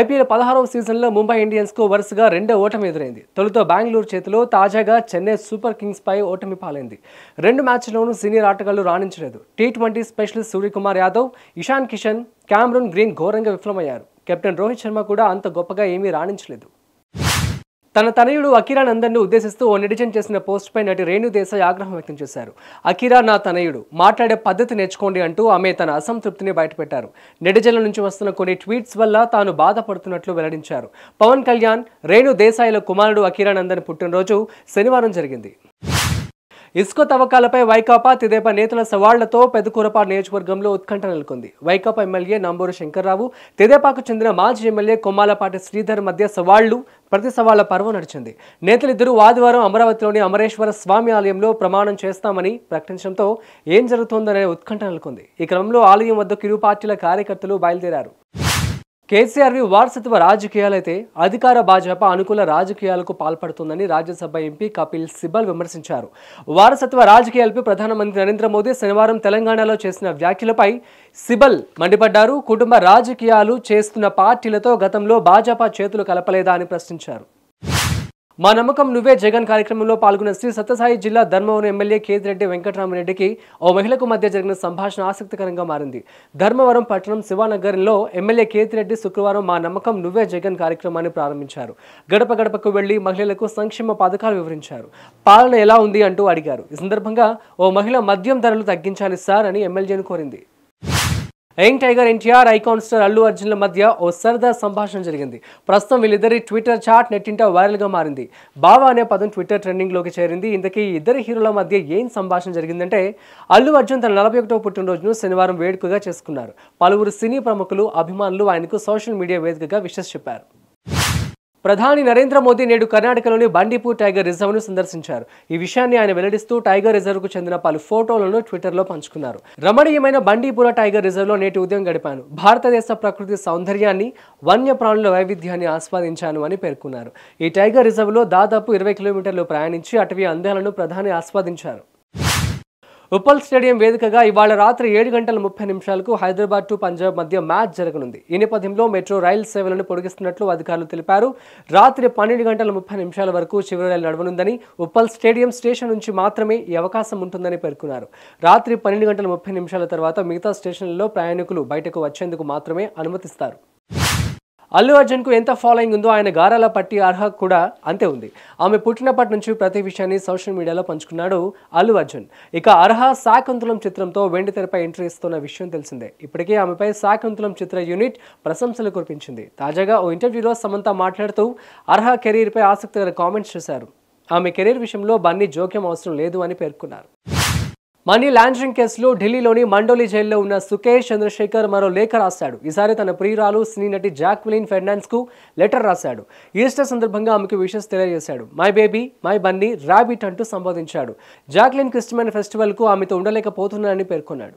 IPL పదహారవ సీజన్లో ముంబై ఇండియన్స్కు వరుసగా రెండో ఓటమి ఎదురైంది తొలుత బెంగళూరు చేతిలో తాజాగా చెన్నై సూపర్ కింగ్స్పై ఓటమి పాలైంది రెండు మ్యాచ్లోనూ సీనియర్ ఆటగాళ్లు రాణించలేదు T twenty specialist Suryakumar Yadav Ishan Kishan Cameron Green ఘోరంగా విఫలమయ్యారు కెప్టెన్ రోహిత్ శర్మ కూడా అంత గొప్పగా ఏమీ రాణించలేదు తన తనయుడు అకిరా నందన్ను ఉద్దేశిస్తూ ఓ నెటిజన్ చేసిన పోస్ట్పై నటి రేణు దేశాయ్ ఆగ్రహం వ్యక్తం చేశారు అకిరా నా తనయుడు మాట్లాడే పద్ధతి నేర్చుకోండి అంటూ ఆమె తన అసంతృప్తిని బయటపెట్టారు నెటిజన్ల నుంచి వస్తున్న కొన్ని ట్వీట్స్ వల్ల తాను బాధపడుతున్నట్లు వెల్లడించారు పవన్ కళ్యాణ్ రేణు దేశాయ్ల కుమారుడు అకిరా నందన్ పుట్టినరోజు శనివారం జరిగింది ఇసుక తవ్వకాలపై వైకాపా తెదేపా నేతల సవాళ్లతో పెదకూరపాడు నియోజకవర్గంలో ఉత్కంఠ నెలకొంది వైకాపా ఎమ్మెల్యే నంబూరు శంకర్రావు తెదేపాకు చెందిన మాజీ ఎమ్మెల్యే కొమ్మాలపాటి శ్రీధర్ మధ్య సవాళ్లు ప్రతి సవాళ్ల పర్వం నడిచింది నేతలిద్దరూ ఆదివారం అమరావతిలోని అమరేశ్వర స్వామి ఆలయంలో ప్రమాణం చేస్తామని ప్రకటించడంతో ఏం జరుగుతోందనే ఉత్కంఠ నెలకొంది ఈ క్రమంలో ఆలయం వద్దకు ఇరు పార్టీల కార్యకర్తలు బయలుదేరారు కేసీఆర్వి వారసత్వ రాజకీయాలైతే అధికార భాజపా అనుకూల రాజకీయాలకు పాల్పడుతుందని రాజ్యసభ ఎంపీ కపిల్ సిబల్ విమర్శించారు వారసత్వ రాజకీయాలపై ప్రధానమంత్రి నరేంద్ర మోదీ శనివారం తెలంగాణలో చేసిన వ్యాఖ్యలపై సిబల్ మండిపడ్డారు కుటుంబ రాజకీయాలు చేస్తున్న పార్టీలతో గతంలో భాజపా చేతులు కలపలేదా అని ప్రశ్నించారు మా నమ్మకం నువ్వే జగన్ కార్యక్రమంలో పాల్గొన్న శ్రీ సత్యసాయి జిల్లా ధర్మవరం ఎమ్మెల్యే కేతిరెడ్డి వెంకటరామరెడ్డికి ఓ మహిళకు మధ్య జరిగిన సంభాషణ ఆసక్తికరంగా మారింది ధర్మవరం పట్టణం శివానగరంలో ఎమ్మెల్యే కేతిరెడ్డి శుక్రవారం మా నమ్మకం నువ్వే జగన్ కార్యక్రమాన్ని ప్రారంభించారు గడప గడపకు వెళ్లి మహిళలకు సంక్షేమ పథకాలు వివరించారు పాలన ఎలా ఉంది అంటూ అడిగారు ఈ సందర్భంగా ఓ మహిళ మద్యం ధరలు తగ్గించాలి సార్ అని ఎమ్మెల్యేను కోరింది young tiger NTR icon star Allu అర్జున్ల మధ్య ఓ సరదా సంభాషణ జరిగింది ప్రస్తుతం వీళ్ళిద్దరి ట్విట్టర్ చాట్ నెట్టింట వైరల్గా మారింది బావా అనే పదం ట్విట్టర్ ట్రెండింగ్లోకి చేరింది ఇంతకీ ఇద్దరు హీరోల మధ్య ఏం సంభాషణ జరిగిందంటే అల్లు అర్జున్ తన నలభై ఒకటో పుట్టినరోజును శనివారం వేడుకగా చేసుకున్నారు పలువురు సినీ ప్రముఖులు అభిమానులు ఆయనకు సోషల్ మీడియా వేదికగా విషెస్ చెప్పారు ప్రధాని నరేంద్ర మోదీ నేడు కర్ణాటకలోని బండిపూర్ టైగర్ రిజర్వ్ను సందర్శించారు ఈ విషయాన్ని ఆయన వెల్లడిస్తూ టైగర్ రిజర్వ్కు చెందిన పలు ఫోటోలను ట్విట్టర్లో పంచుకున్నారు రమణీయమైన బండిపూర టైగర్ రిజర్వ్లో నేటి ఉదయం గడిపాను భారతదేశ ప్రకృతి సౌందర్యాన్ని వన్యప్రాణుల వైవిధ్యాన్ని ఆస్వాదించాను అని పేర్కొన్నారు ఈ టైగర్ రిజర్వ్లో దాదాపు ఇరవై కిలోమీటర్లు ప్రయాణించి అటవీ అందాలను ప్రధాని ఆస్వాదించారు ఉప్పల్ స్టేడియం వేదికగా ఇవాళ రాత్రి ఏడు గంటల ముప్పై నిమిషాలకు హైదరాబాద్ టు పంజాబ్ మధ్య మ్యాచ్ జరగనుంది ఈ నేపథ్యంలో మెట్రో రైలు సేవలను పొడిగిస్తున్నట్లు అధికారులు తెలిపారు రాత్రి పన్నెండు గంటల ముప్పై నిమిషాల వరకు చివరి రైలు నడవనుందని ఉప్పల్ స్టేడియం స్టేషన్ నుంచి మాత్రమే ఈ అవకాశం ఉంటుందని పేర్కొన్నారు రాత్రి పన్నెండు గంటల ముప్పై నిమిషాల తర్వాత మిగతా స్టేషన్లలో ప్రయాణికులు బయటకు వచ్చేందుకు మాత్రమే అనుమతిస్తారు అల్లు అర్జున్కు ఎంత ఫాలోయింగ్ ఉందో ఆయన గారాల పట్టి అర్హ కూడా అంతే ఉంది ఆమె పుట్టినప్పటి నుంచి ప్రతి విషయాన్ని సోషల్ మీడియాలో పంచుకున్నాడు అల్లు అర్జున్ ఇక అర్హ శాకంతులం చిత్రంతో వెండి తెరపై ఎంట్రీ ఇస్తున్న విషయం తెలిసిందే ఇప్పటికే ఆమెపై శాకంతులం చిత్ర యూనిట్ ప్రశంసలు కురిపించింది తాజాగా ఓ ఇంటర్వ్యూలో సమంత మాట్లాడుతూ అర్హ కెరీర్పై ఆసక్తికర కామెంట్స్ చేశారు ఆమె కెరీర్ విషయంలో బన్నీ జోక్యం అవసరం లేదు అని పేర్కొన్నారు మనీ లాండరింగ్ కేసులో ఢిల్లీలోని మండోలి జైల్లో ఉన్న సుకేష్ చంద్రశేఖర్ మరో లేఖ రాశాడు ఈసారి తన ప్రియురాలు సినీ నటి జాక్విలిన్ కు లెటర్ రాశాడు ఈస్టర్ సందర్భంగా ఆమెకు విషెస్ తెలియజేశాడు my baby my bunny rabbit అంటూ సంబోధించాడు జాక్లిన్ క్రిస్టమన్ ఫెస్టివల్కు ఆమెతో ఉండలేకపోతున్నానని పేర్కొన్నాడు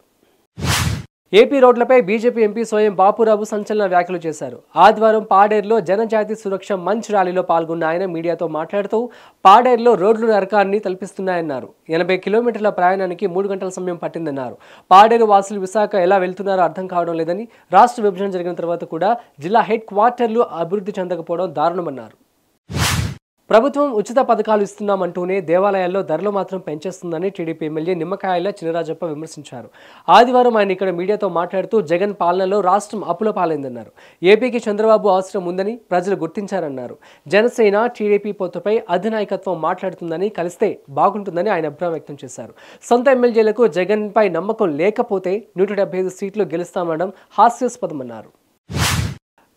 ఏపీ రోడ్లపై బీజేపీ ఎంపీ స్వయం బాపురావు సంచలన వ్యాఖ్యలు చేశారు ఆదివారం పాడేరులో జనజాతి సురక్ష మంచ్ ర్యాలీలో పాల్గొన్న ఆయన మీడియాతో మాట్లాడుతూ పాడేరులో రోడ్లు నరకాన్ని తలపిస్తున్నాయన్నారు ఎనభై కిలోమీటర్ల ప్రయాణానికి మూడు గంటల సమయం పట్టిందన్నారు పాడేరు వాసులు విశాఖ ఎలా వెళ్తున్నారో అర్థం కావడం లేదని రాష్ట్ర విభజన జరిగిన తర్వాత కూడా జిల్లా హెడ్ క్వార్టర్లు అభివృద్ధి చెందకపోవడం దారుణమన్నారు ప్రభుత్వం ఉచిత పథకాలు ఇస్తున్నామంటూనే దేవాలయాల్లో ధరలు మాత్రం పెంచేస్తుందని టీడీపీ ఎమ్మెల్యే నిమ్మకాయల చినరాజప్ప విమర్శించారు ఆదివారం ఆయన ఇక్కడ మీడియాతో మాట్లాడుతూ జగన్ పాలనలో రాష్ట్రం అప్పుల పాలైందన్నారు ఏపీకి చంద్రబాబు అవసరం ఉందని ప్రజలు గుర్తించారన్నారు జనసేన టీడీపీ పొత్తుపై అధినాయకత్వం మాట్లాడుతుందని కలిస్తే బాగుంటుందని ఆయన అభిప్రాయం వ్యక్తం చేశారు సొంత ఎమ్మెల్యేలకు జగన్పై నమ్మకం లేకపోతే నూట సీట్లు గెలుస్తామనడం హాస్యాస్పదమన్నారు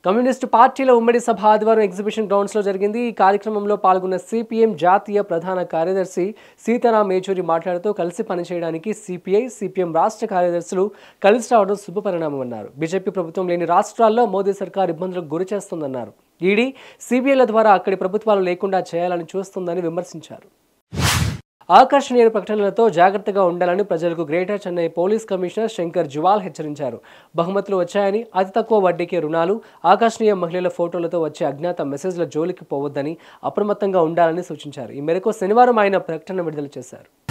కమ్యూనిస్టు పార్టీల ఉమ్మడి సభ ఆదివారం ఎగ్జిబిషన్ గ్రౌండ్స్లో జరిగింది ఈ కార్యక్రమంలో పాల్గొన్న సిపిఎం జాతీయ ప్రధాన కార్యదర్శి సీతారాం యేచూరి మాట్లాడుతూ కలిసి పనిచేయడానికి సిపిఐ సిపిఎం రాష్ట్ర కార్యదర్శులు కలిసి రావడం అన్నారు బీజేపీ ప్రభుత్వం లేని రాష్ట్రాల్లో మోదీ సర్కార్ ఇబ్బందులకు గురి చేస్తుందన్నారు ఈడీ సిబిఐల ద్వారా అక్కడి ప్రభుత్వాలు లేకుండా చేయాలని చూస్తుందని విమర్శించారు ఆకర్షణీయ ప్రకటనలతో జాగ్రత్తగా ఉండాలని ప్రజలకు greater Chennai police commissioner Shankar Jiwal హెచ్చరించారు బహుమతులు వచ్చాయని అతి తక్కువ వడ్డీకి రుణాలు ఆకర్షణీయ మహిళల ఫోటోలతో వచ్చే అజ్ఞాత మెసేజ్ల జోలికి పోవద్దని అప్రమత్తంగా ఉండాలని సూచించారు ఈ మేరకు శనివారం ఆయన ప్రకటన విడుదల చేశారు